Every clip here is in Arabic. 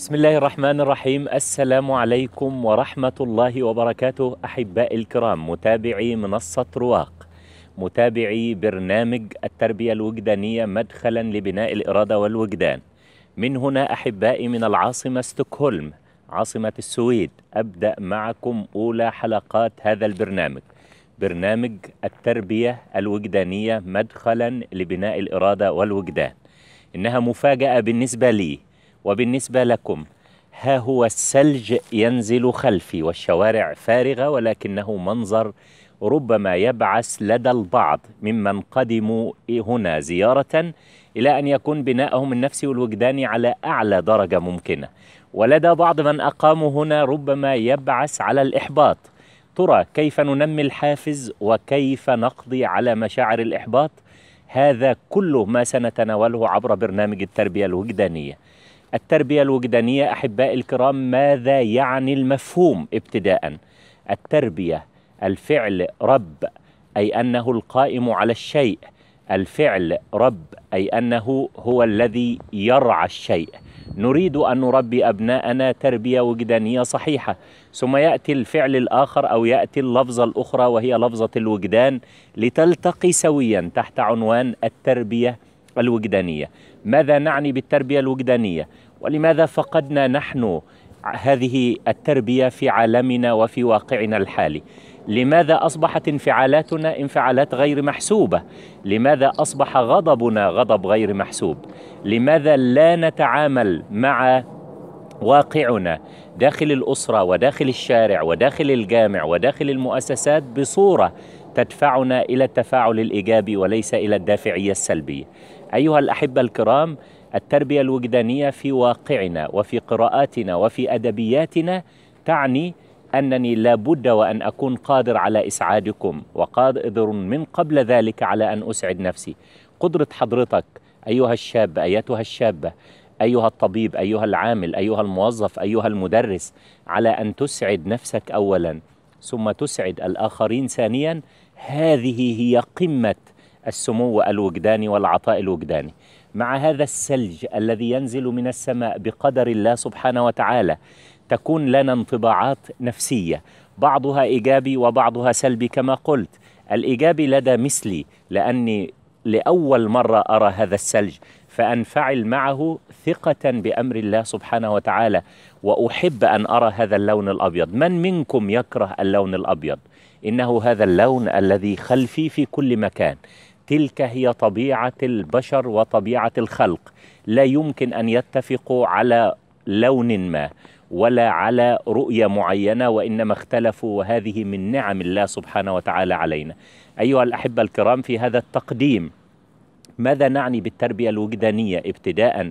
بسم الله الرحمن الرحيم السلام عليكم ورحمة الله وبركاته أحبائي الكرام متابعي منصة رواق متابعي برنامج التربية الوجدانية مدخلا لبناء الإرادة والوجدان من هنا أحبائي من العاصمة ستوكهولم عاصمة السويد أبدأ معكم أولى حلقات هذا البرنامج برنامج التربية الوجدانية مدخلا لبناء الإرادة والوجدان إنها مفاجأة بالنسبة لي وبالنسبة لكم ها هو الثلج ينزل خلفي والشوارع فارغة ولكنه منظر ربما يبعث لدى البعض ممن قدموا هنا زيارة إلى أن يكون بناءهم النفسي والوجداني على أعلى درجة ممكنة ولدى بعض من أقاموا هنا ربما يبعث على الإحباط ترى كيف ننمي الحافز وكيف نقضي على مشاعر الإحباط هذا كله ما سنتناوله عبر برنامج التربية الوجدانية التربية الوجدانية أحباء الكرام ماذا يعني المفهوم ابتداء التربية الفعل رب أي أنه القائم على الشيء الفعل رب أي أنه هو الذي يرعى الشيء نريد أن نربي أبناءنا تربية وجدانية صحيحة ثم يأتي الفعل الآخر أو يأتي اللفظة الأخرى وهي لفظة الوجدان لتلتقي سويا تحت عنوان التربية الوجدانيه ماذا نعني بالتربيه الوجدانيه ولماذا فقدنا نحن هذه التربيه في عالمنا وفي واقعنا الحالي لماذا اصبحت انفعالاتنا انفعالات غير محسوبه لماذا اصبح غضبنا غضب غير محسوب لماذا لا نتعامل مع واقعنا داخل الاسره وداخل الشارع وداخل الجامع وداخل المؤسسات بصوره تدفعنا الى التفاعل الايجابي وليس الى الدافعيه السلبيه أيها الأحبة الكرام التربية الوجدانية في واقعنا وفي قراءاتنا وفي أدبياتنا تعني أنني لابد وأن أكون قادر على إسعادكم وقادر من قبل ذلك على أن أسعد نفسي قدرة حضرتك أيها الشاب أيتها الشابة أيها الطبيب أيها العامل أيها الموظف أيها المدرس على أن تسعد نفسك أولا ثم تسعد الآخرين ثانيا هذه هي قمة السمو الوجداني والعطاء الوجداني مع هذا الثلج الذي ينزل من السماء بقدر الله سبحانه وتعالى تكون لنا انطباعات نفسيه بعضها ايجابي وبعضها سلبي كما قلت الايجابي لدى مثلي لاني لاول مره ارى هذا الثلج فانفعل معه ثقه بامر الله سبحانه وتعالى واحب ان ارى هذا اللون الابيض من منكم يكره اللون الابيض انه هذا اللون الذي خلفي في كل مكان تلك هي طبيعه البشر وطبيعه الخلق لا يمكن ان يتفقوا على لون ما ولا على رؤيه معينه وانما اختلفوا وهذه من نعم الله سبحانه وتعالى علينا ايها الاحبه الكرام في هذا التقديم ماذا نعني بالتربيه الوجدانيه ابتداء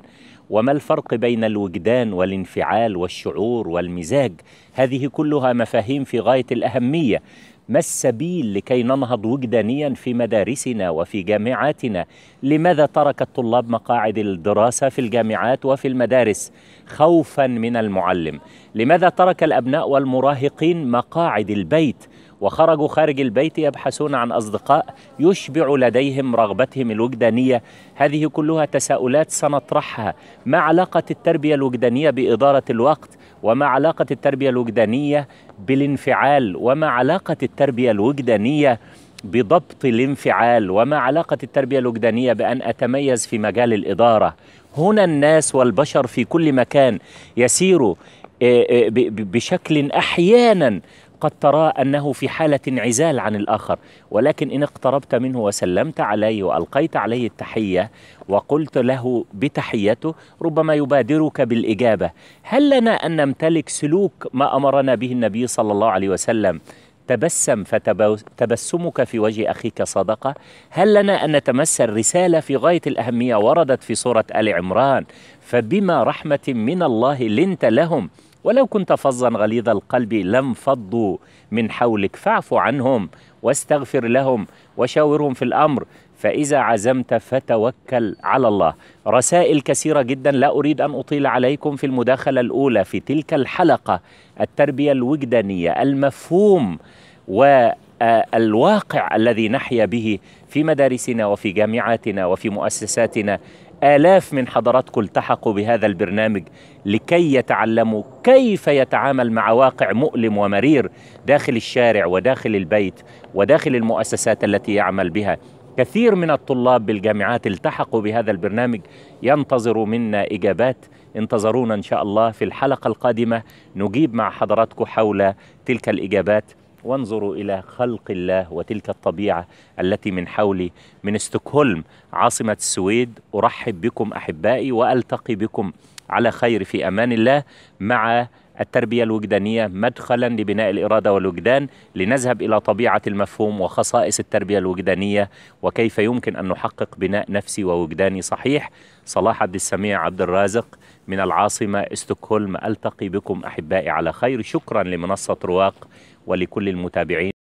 وما الفرق بين الوجدان والانفعال والشعور والمزاج هذه كلها مفاهيم في غايه الاهميه ما السبيل لكي ننهض وجدانيا في مدارسنا وفي جامعاتنا لماذا ترك الطلاب مقاعد الدراسه في الجامعات وفي المدارس خوفا من المعلم لماذا ترك الابناء والمراهقين مقاعد البيت وخرجوا خارج البيت يبحثون عن أصدقاء يشبع لديهم رغبتهم الوجدانية هذه كلها تساؤلات سنطرحها ما علاقة التربية الوجدانية بإدارة الوقت وما علاقة التربية الوجدانية بالانفعال وما علاقة التربية الوجدانية بضبط الانفعال وما علاقة التربية الوجدانية بأن أتميز في مجال الإدارة هنا الناس والبشر في كل مكان يسيروا آه، آه، بشكل أحيانا قد ترى أنه في حالة انعزال عن الآخر ولكن إن اقتربت منه وسلمت عليه وألقيت عليه التحية وقلت له بتحيته ربما يبادرك بالإجابة هل لنا أن نمتلك سلوك ما أمرنا به النبي صلى الله عليه وسلم تبسم فتبسمك في وجه أخيك صدقة هل لنا أن نتمثل رسالة في غاية الأهمية وردت في سورة آل عمران فبما رحمة من الله لنت لهم ولو كنت فظا غليظ القلب لم فضوا من حولك فاعف عنهم واستغفر لهم وشاورهم في الامر فاذا عزمت فتوكل على الله رسائل كثيره جدا لا اريد ان اطيل عليكم في المداخله الاولى في تلك الحلقه التربيه الوجدانيه المفهوم والواقع آه، الذي نحيا به في مدارسنا وفي جامعاتنا وفي مؤسساتنا آلاف من حضراتكم التحقوا بهذا البرنامج لكي يتعلموا كيف يتعامل مع واقع مؤلم ومرير داخل الشارع وداخل البيت وداخل المؤسسات التي يعمل بها كثير من الطلاب بالجامعات التحقوا بهذا البرنامج ينتظروا منا إجابات انتظرونا إن شاء الله في الحلقة القادمة نجيب مع حضراتكم حول تلك الإجابات وانظروا إلى خلق الله وتلك الطبيعة التي من حولي من استوكهولم عاصمة السويد أرحب بكم أحبائي وألتقي بكم على خير في أمان الله مع التربية الوجدانية مدخلا لبناء الإرادة والوجدان لنذهب إلى طبيعة المفهوم وخصائص التربية الوجدانية وكيف يمكن أن نحقق بناء نفسي ووجداني صحيح صلاح عبد السميع عبد الرازق من العاصمة استوكهولم ألتقي بكم أحبائي على خير شكرا لمنصة رواق ولكل المتابعين